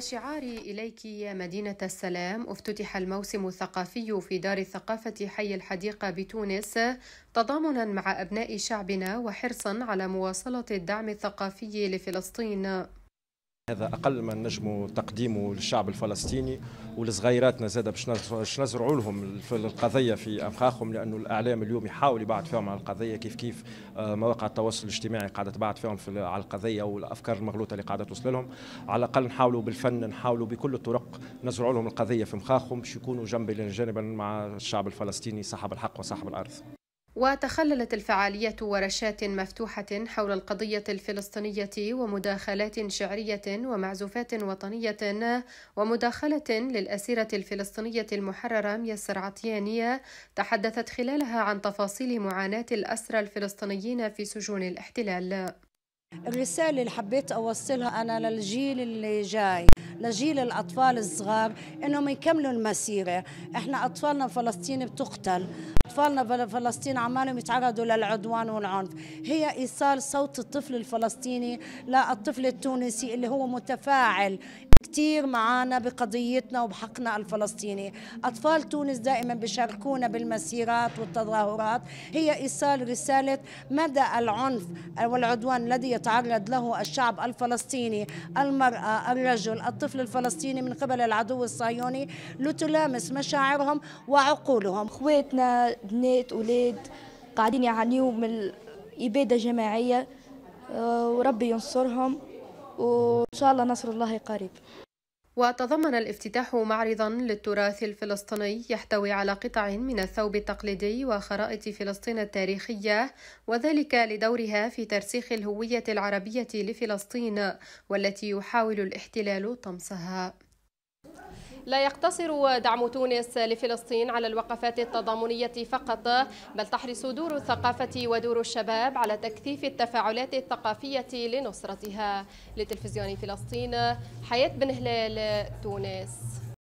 شعار إليك يا مدينة السلام افتتح الموسم الثقافي في دار الثقافة حي الحديقة بتونس تضامنا مع أبناء شعبنا وحرصا على مواصلة الدعم الثقافي لفلسطين هذا اقل ما نجموا تقديمه للشعب الفلسطيني ولصغيراتنا زاد باش نزرعوا لهم القضيه في انفاخهم لانه الاعلام اليوم يحاول يبعد فيهم على القضيه كيف كيف آه، مواقع التواصل الاجتماعي قاعده تبعد فيهم في على القضيه والافكار المغلوطه اللي قاعده توصل لهم على الاقل نحاولوا بالفن نحاولوا بكل الطرق نزرعوا لهم القضيه في مخاخهم باش يكونوا جنب جانبا مع الشعب الفلسطيني صاحب الحق وصاحب الارض وتخللت الفعالية ورشات مفتوحة حول القضية الفلسطينية ومداخلات شعرية ومعزوفات وطنية ومداخلة للأسيرة الفلسطينية المحررة ميسر عطيانية تحدثت خلالها عن تفاصيل معاناة الأسرى الفلسطينيين في سجون الاحتلال الرسالة اللي حبيت أوصلها أنا للجيل اللي جاي لجيل الاطفال الصغار انهم يكملوا المسيره، احنا اطفالنا فلسطين بتقتل، اطفالنا فلسطين عمالهم يتعرضوا للعدوان والعنف، هي ايصال صوت الطفل الفلسطيني للطفل التونسي اللي هو متفاعل كثير معانا بقضيتنا وبحقنا الفلسطيني أطفال تونس دائما بيشاركونا بالمسيرات والتظاهرات هي إيصال رسالة مدى العنف والعدوان الذي يتعرض له الشعب الفلسطيني المرأة الرجل الطفل الفلسطيني من قبل العدو الصهيوني لتلامس مشاعرهم وعقولهم اخواتنا بنات اولاد قاعدين يعانيوا من الاباده جماعيه آه، وربي ينصرهم وإن شاء الله نصر الله قريب وتضمن الافتتاح معرضا للتراث الفلسطيني يحتوي على قطع من الثوب التقليدي وخرائط فلسطين التاريخية وذلك لدورها في ترسيخ الهوية العربية لفلسطين والتي يحاول الاحتلال طمسها لا يقتصر دعم تونس لفلسطين على الوقفات التضامنية فقط بل تحرص دور الثقافة ودور الشباب على تكثيف التفاعلات الثقافية لنصرتها لتلفزيون فلسطين حياة بن هلال تونس